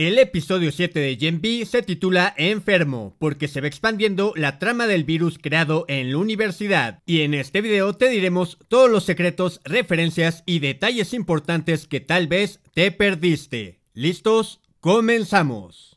El episodio 7 de Gen B se titula Enfermo, porque se va expandiendo la trama del virus creado en la universidad. Y en este video te diremos todos los secretos, referencias y detalles importantes que tal vez te perdiste. ¿Listos? Comenzamos.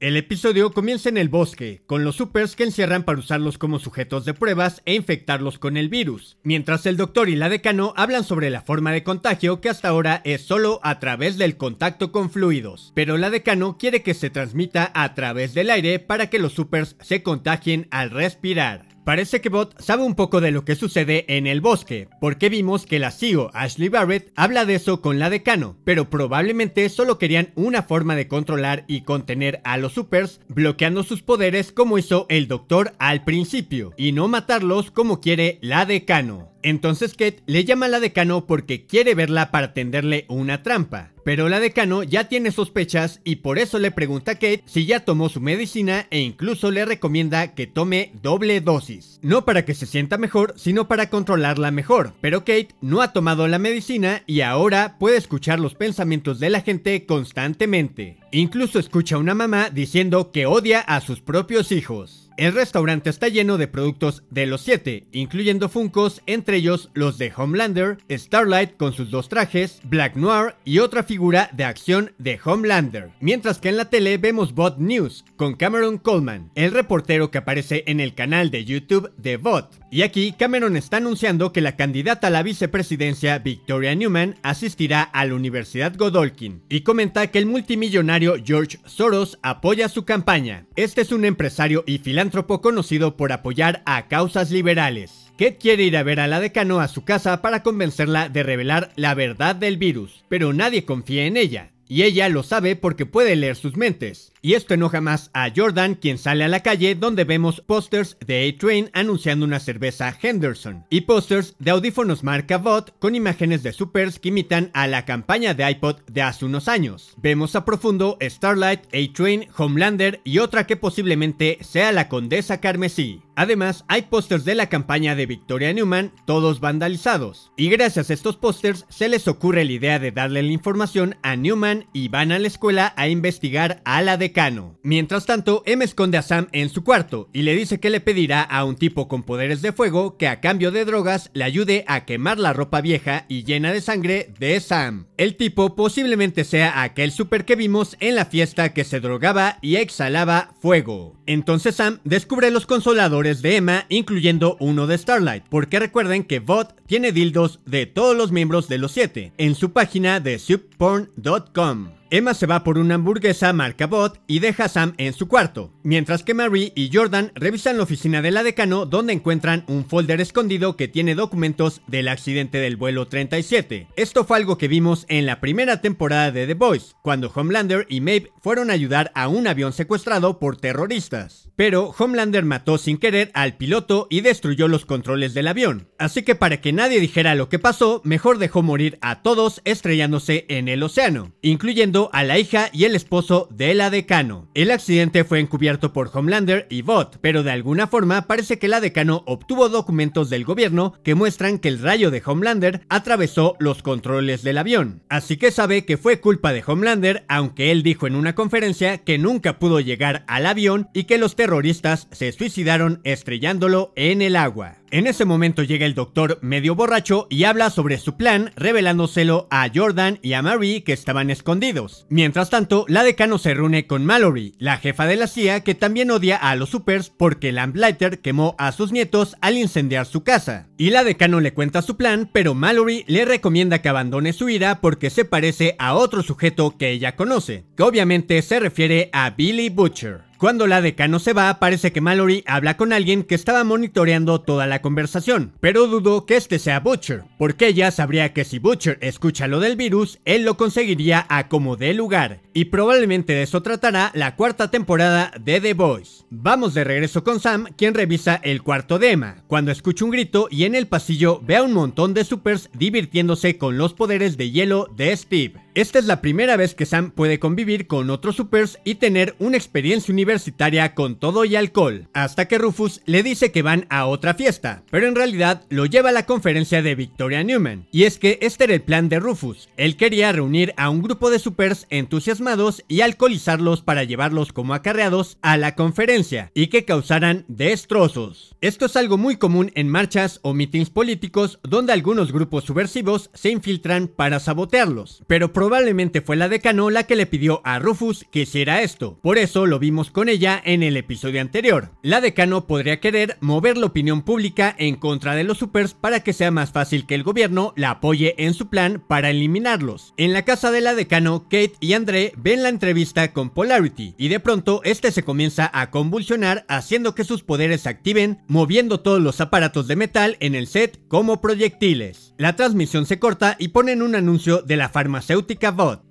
El episodio comienza en el bosque, con los supers que encierran para usarlos como sujetos de pruebas e infectarlos con el virus, mientras el doctor y la decano hablan sobre la forma de contagio que hasta ahora es solo a través del contacto con fluidos, pero la decano quiere que se transmita a través del aire para que los supers se contagien al respirar. Parece que Bot sabe un poco de lo que sucede en el bosque, porque vimos que la CEO Ashley Barrett habla de eso con la decano, pero probablemente solo querían una forma de controlar y contener a los supers, bloqueando sus poderes como hizo el doctor al principio, y no matarlos como quiere la decano. Entonces Kate le llama a la decano porque quiere verla para tenderle una trampa. Pero la decano ya tiene sospechas y por eso le pregunta a Kate si ya tomó su medicina e incluso le recomienda que tome doble dosis. No para que se sienta mejor, sino para controlarla mejor. Pero Kate no ha tomado la medicina y ahora puede escuchar los pensamientos de la gente constantemente. Incluso escucha a una mamá diciendo que odia a sus propios hijos. El restaurante está lleno de productos de los siete, incluyendo Funkos, entre ellos los de Homelander, Starlight con sus dos trajes, Black Noir y otra figura de acción de Homelander. Mientras que en la tele vemos Bot News con Cameron Coleman, el reportero que aparece en el canal de YouTube de Bot. Y aquí Cameron está anunciando que la candidata a la vicepresidencia Victoria Newman asistirá a la Universidad Godolkin y comenta que el multimillonario George Soros apoya su campaña. Este es un empresario y filántropo Antropo conocido por apoyar a causas liberales. Kate quiere ir a ver a la decano a su casa para convencerla de revelar la verdad del virus, pero nadie confía en ella. Y ella lo sabe porque puede leer sus mentes. Y esto enoja más a Jordan, quien sale a la calle donde vemos pósters de A-Train anunciando una cerveza Henderson y pósters de audífonos marca Bot con imágenes de supers que imitan a la campaña de iPod de hace unos años. Vemos a profundo Starlight, A-Train, Homelander y otra que posiblemente sea la Condesa Carmesí. Además, hay pósters de la campaña de Victoria Newman, todos vandalizados, y gracias a estos pósters se les ocurre la idea de darle la información a Newman y van a la escuela a investigar a la decano. Mientras tanto, M em esconde a Sam en su cuarto y le dice que le pedirá a un tipo con poderes de fuego que a cambio de drogas le ayude a quemar la ropa vieja y llena de sangre de Sam. El tipo posiblemente sea aquel super que vimos en la fiesta que se drogaba y exhalaba fuego. Entonces Sam descubre los consoladores de Emma, incluyendo uno de Starlight, porque recuerden que Bot tiene dildos de todos los miembros de los 7, en su página de subporn.com. Emma se va por una hamburguesa marca Bot y deja a Sam en su cuarto, mientras que Marie y Jordan revisan la oficina de la decano donde encuentran un folder escondido que tiene documentos del accidente del vuelo 37. Esto fue algo que vimos en la primera temporada de The Boys, cuando Homelander y Maeve fueron a ayudar a un avión secuestrado por terroristas. Pero Homelander mató sin querer al piloto y destruyó los controles del avión. Así que para que nadie dijera lo que pasó, mejor dejó morir a todos estrellándose en el océano, incluyendo a la hija y el esposo de la decano. El accidente fue encubierto por Homelander y Bot, pero de alguna forma parece que la decano obtuvo documentos del gobierno que muestran que el rayo de Homelander atravesó los controles del avión. Así que sabe que fue culpa de Homelander, aunque él dijo en una conferencia que nunca pudo llegar al avión y que los terroristas se suicidaron estrellándolo en el agua. En ese momento llega el doctor medio borracho y habla sobre su plan, revelándoselo a Jordan y a Marie que estaban escondidos. Mientras tanto, la decano se reúne con Mallory, la jefa de la CIA que también odia a los supers porque Lamplighter quemó a sus nietos al incendiar su casa. Y la decano le cuenta su plan, pero Mallory le recomienda que abandone su ira porque se parece a otro sujeto que ella conoce, que obviamente se refiere a Billy Butcher. Cuando la decano se va, parece que Mallory habla con alguien que estaba monitoreando toda la conversación, pero dudo que este sea Butcher, porque ella sabría que si Butcher escucha lo del virus, él lo conseguiría a como dé lugar, y probablemente de eso tratará la cuarta temporada de The Boys. Vamos de regreso con Sam, quien revisa el cuarto de Emma, cuando escucha un grito y en el pasillo ve a un montón de supers divirtiéndose con los poderes de hielo de Steve. Esta es la primera vez que Sam puede convivir con otros supers y tener una experiencia universitaria con todo y alcohol, hasta que Rufus le dice que van a otra fiesta, pero en realidad lo lleva a la conferencia de Victoria Newman. Y es que este era el plan de Rufus, él quería reunir a un grupo de supers entusiasmados y alcoholizarlos para llevarlos como acarreados a la conferencia y que causaran destrozos. Esto es algo muy común en marchas o meetings políticos donde algunos grupos subversivos se infiltran para sabotearlos, pero probablemente fue la decano la que le pidió a Rufus que hiciera esto, por eso lo vimos con ella en el episodio anterior. La decano podría querer mover la opinión pública en contra de los supers para que sea más fácil que el gobierno la apoye en su plan para eliminarlos. En la casa de la decano, Kate y André ven la entrevista con Polarity y de pronto este se comienza a convulsionar haciendo que sus poderes se activen, moviendo todos los aparatos de metal en el set como proyectiles. La transmisión se corta y ponen un anuncio de la farmacéutica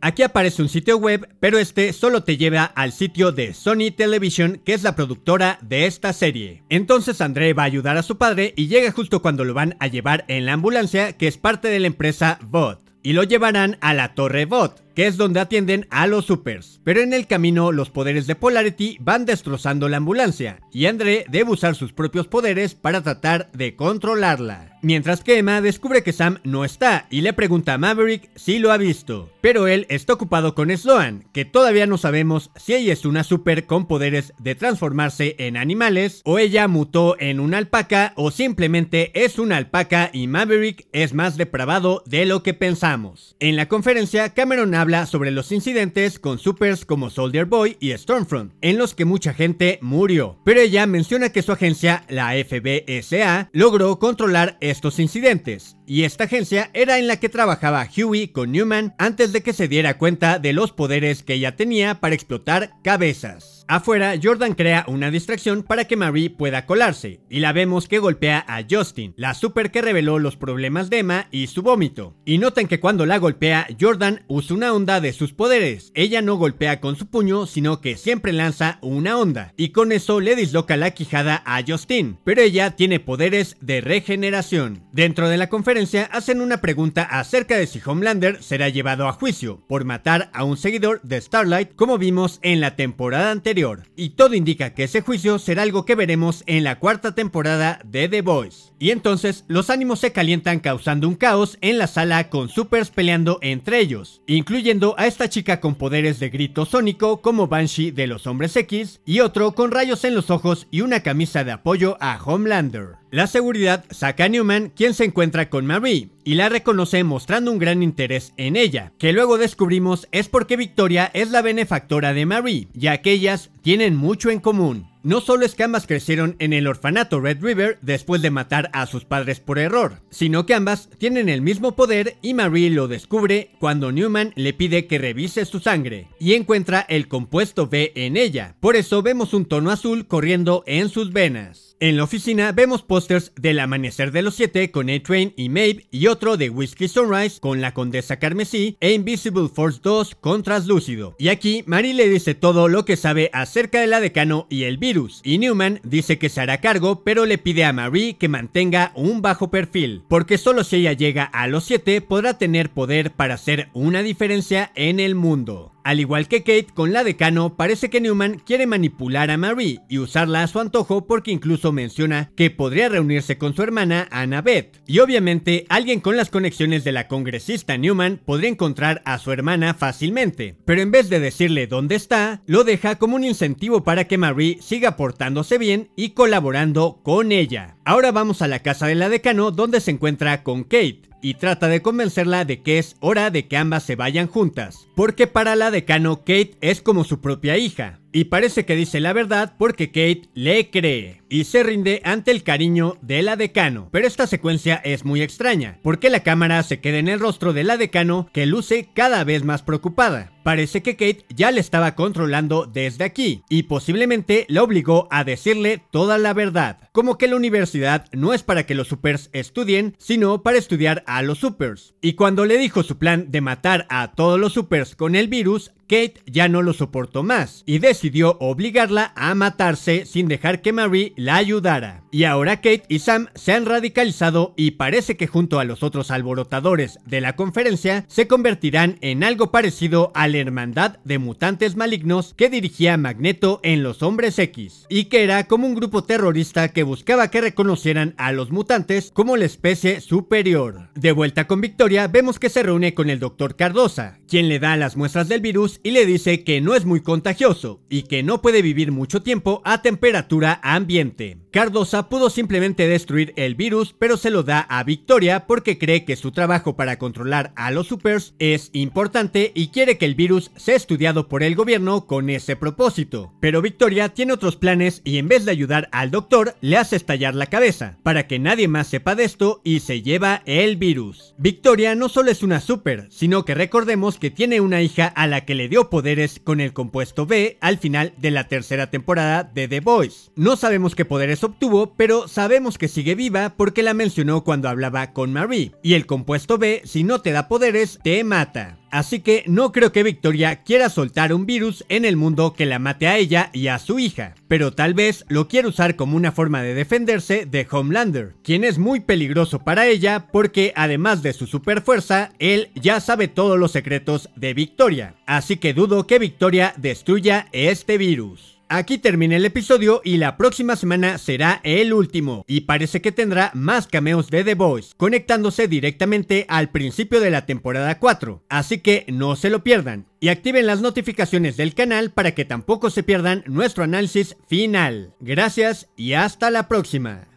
Aquí aparece un sitio web, pero este solo te lleva al sitio de Sony Television, que es la productora de esta serie. Entonces André va a ayudar a su padre y llega justo cuando lo van a llevar en la ambulancia, que es parte de la empresa Bot y lo llevarán a la Torre Bot, que es donde atienden a los supers. Pero en el camino, los poderes de Polarity van destrozando la ambulancia, y André debe usar sus propios poderes para tratar de controlarla. Mientras que Emma descubre que Sam no está y le pregunta a Maverick si lo ha visto, pero él está ocupado con Sloan, que todavía no sabemos si ella es una super con poderes de transformarse en animales, o ella mutó en una alpaca, o simplemente es una alpaca y Maverick es más depravado de lo que pensamos. En la conferencia, Cameron habla sobre los incidentes con supers como Soldier Boy y Stormfront, en los que mucha gente murió, pero ella menciona que su agencia, la FBSA, logró controlar estos incidentes, y esta agencia era en la que trabajaba Huey con Newman antes de que se diera cuenta de los poderes que ella tenía para explotar cabezas. Afuera, Jordan crea una distracción para que Marie pueda colarse, y la vemos que golpea a Justin, la super que reveló los problemas de Emma y su vómito. Y notan que cuando la golpea, Jordan usa una onda de sus poderes. Ella no golpea con su puño, sino que siempre lanza una onda, y con eso le disloca la quijada a Justin, pero ella tiene poderes de regeneración. Dentro de la conferencia hacen una pregunta acerca de si Homelander será llevado a juicio por matar a un seguidor de Starlight, como vimos en la temporada anterior y todo indica que ese juicio será algo que veremos en la cuarta temporada de The Voice. Y entonces, los ánimos se calientan causando un caos en la sala con supers peleando entre ellos, incluyendo a esta chica con poderes de grito sónico como Banshee de los Hombres X, y otro con rayos en los ojos y una camisa de apoyo a Homelander. La seguridad saca a Newman, quien se encuentra con Marie, y la reconoce mostrando un gran interés en ella, que luego descubrimos es porque Victoria es la benefactora de Marie, ya que ellas tienen mucho en común. No solo es que ambas crecieron en el orfanato Red River después de matar a sus padres por error, sino que ambas tienen el mismo poder y Marie lo descubre cuando Newman le pide que revise su sangre y encuentra el compuesto B en ella. Por eso vemos un tono azul corriendo en sus venas. En la oficina vemos pósters del Amanecer de los Siete con A-Train y Maeve y otro de Whiskey Sunrise con la Condesa Carmesí e Invisible Force 2 con translúcido. Y aquí Marie le dice todo lo que sabe acerca la decano y el virus, y Newman dice que se hará cargo, pero le pide a Marie que mantenga un bajo perfil, porque solo si ella llega a los 7 podrá tener poder para hacer una diferencia en el mundo. Al igual que Kate con la decano, parece que Newman quiere manipular a Marie y usarla a su antojo porque incluso menciona que podría reunirse con su hermana Annabeth. Y obviamente, alguien con las conexiones de la congresista Newman podría encontrar a su hermana fácilmente, pero en vez de decirle dónde está, lo deja como un incentivo para que Marie siga portándose bien y colaborando con ella. Ahora vamos a la casa de la decano donde se encuentra con Kate y trata de convencerla de que es hora de que ambas se vayan juntas, porque para la Decano Kate es como su propia hija, y parece que dice la verdad porque Kate le cree y se rinde ante el cariño de la decano. Pero esta secuencia es muy extraña, porque la cámara se queda en el rostro de la decano que luce cada vez más preocupada. Parece que Kate ya le estaba controlando desde aquí y posiblemente la obligó a decirle toda la verdad, como que la universidad no es para que los supers estudien, sino para estudiar a los supers. Y cuando le dijo su plan de matar a todos los supers con el virus, Kate ya no lo soportó más y decidió obligarla a matarse sin dejar que Marie la ayudara. Y ahora Kate y Sam se han radicalizado y parece que junto a los otros alborotadores de la conferencia se convertirán en algo parecido a la hermandad de mutantes malignos que dirigía Magneto en Los Hombres X y que era como un grupo terrorista que buscaba que reconocieran a los mutantes como la especie superior. De vuelta con Victoria vemos que se reúne con el Dr. Cardosa, quien le da las muestras del virus y le dice que no es muy contagioso y que no puede vivir mucho tiempo a temperatura ambiente. Cardosa pudo simplemente destruir el virus, pero se lo da a Victoria porque cree que su trabajo para controlar a los supers es importante y quiere que el virus sea estudiado por el gobierno con ese propósito. Pero Victoria tiene otros planes y en vez de ayudar al doctor, le hace estallar la cabeza para que nadie más sepa de esto y se lleva el virus. Victoria no solo es una super, sino que recordemos que tiene una hija a la que le dio poderes con el compuesto B al final de la tercera temporada de The Boys, No sabemos qué poderes obtuvo, pero sabemos que sigue viva porque la mencionó cuando hablaba con Marie. Y el compuesto B, si no te da poderes, te mata. Así que no creo que Victoria quiera soltar un virus en el mundo que la mate a ella y a su hija, pero tal vez lo quiera usar como una forma de defenderse de Homelander, quien es muy peligroso para ella porque además de su super fuerza él ya sabe todos los secretos de Victoria, así que dudo que Victoria destruya este virus. Aquí termina el episodio y la próxima semana será el último, y parece que tendrá más cameos de The Voice, conectándose directamente al principio de la temporada 4, así que no se lo pierdan, y activen las notificaciones del canal para que tampoco se pierdan nuestro análisis final. Gracias y hasta la próxima.